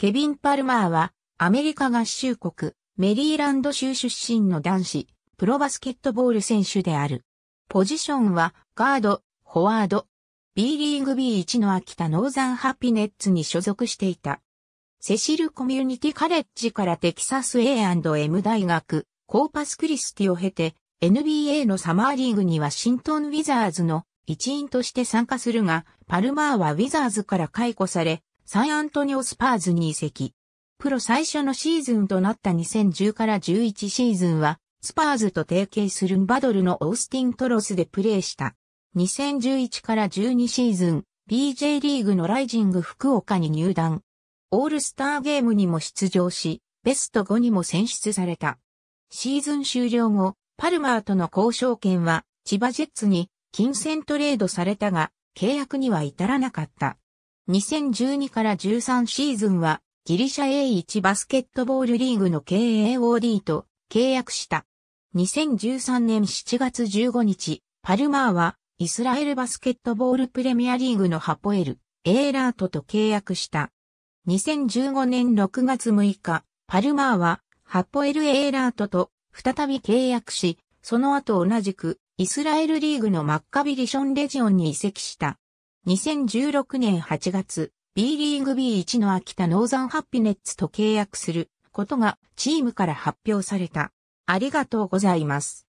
ケビン・パルマーは、アメリカ合衆国、メリーランド州出身の男子、プロバスケットボール選手である。ポジションは、ガード、フォワード。B リーグ B1 の秋田ノーザンハピネッツに所属していた。セシルコミュニティカレッジからテキサス A&M 大学、コーパスクリスティを経て、NBA のサマーリーグにはシントン・ウィザーズの一員として参加するが、パルマーはウィザーズから解雇され、サンアントニオスパーズに移籍。プロ最初のシーズンとなった2010から11シーズンは、スパーズと提携するバドルのオースティントロスでプレーした。2011から12シーズン、BJ リーグのライジング福岡に入団。オールスターゲームにも出場し、ベスト5にも選出された。シーズン終了後、パルマーとの交渉権は、千葉ジェッツに金銭トレードされたが、契約には至らなかった。2012から13シーズンはギリシャ A1 バスケットボールリーグの KAOD と契約した。2013年7月15日、パルマーはイスラエルバスケットボールプレミアリーグのハポエル、エーラートと契約した。2015年6月6日、パルマーはハポエル・エーラートと再び契約し、その後同じくイスラエルリーグのマッカビリションレジオンに移籍した。2016年8月、B リーグ B1 の秋田ノーザンハッピネッツと契約することがチームから発表された。ありがとうございます。